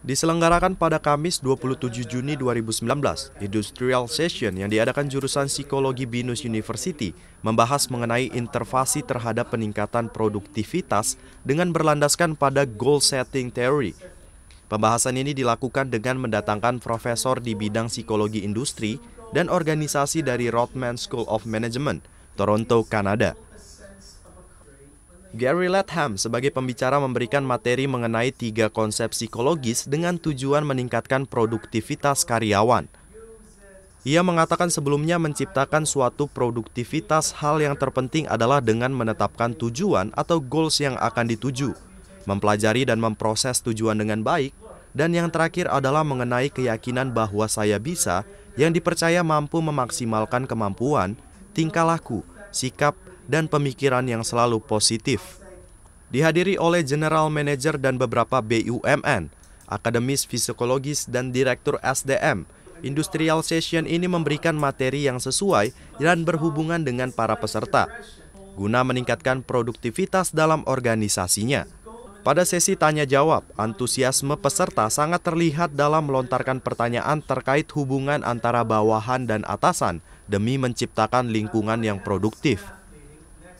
Diselenggarakan pada Kamis 27 Juni 2019, Industrial Session yang diadakan jurusan Psikologi Binus University membahas mengenai intervasi terhadap peningkatan produktivitas dengan berlandaskan pada goal setting theory. Pembahasan ini dilakukan dengan mendatangkan profesor di bidang psikologi industri dan organisasi dari Rodman School of Management, Toronto, Kanada. Gary Latham sebagai pembicara memberikan materi mengenai tiga konsep psikologis dengan tujuan meningkatkan produktivitas karyawan. Ia mengatakan sebelumnya menciptakan suatu produktivitas hal yang terpenting adalah dengan menetapkan tujuan atau goals yang akan dituju, mempelajari dan memproses tujuan dengan baik, dan yang terakhir adalah mengenai keyakinan bahwa saya bisa yang dipercaya mampu memaksimalkan kemampuan, tingkah laku, sikap, dan pemikiran yang selalu positif. Dihadiri oleh General Manager dan beberapa BUMN, akademis psikologis dan Direktur SDM, Industrial Session ini memberikan materi yang sesuai dan berhubungan dengan para peserta, guna meningkatkan produktivitas dalam organisasinya. Pada sesi tanya-jawab, antusiasme peserta sangat terlihat dalam melontarkan pertanyaan terkait hubungan antara bawahan dan atasan demi menciptakan lingkungan yang produktif.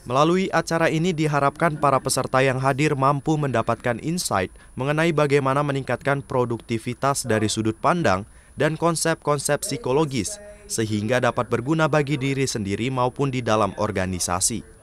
Melalui acara ini diharapkan para peserta yang hadir mampu mendapatkan insight mengenai bagaimana meningkatkan produktivitas dari sudut pandang dan konsep-konsep psikologis sehingga dapat berguna bagi diri sendiri maupun di dalam organisasi.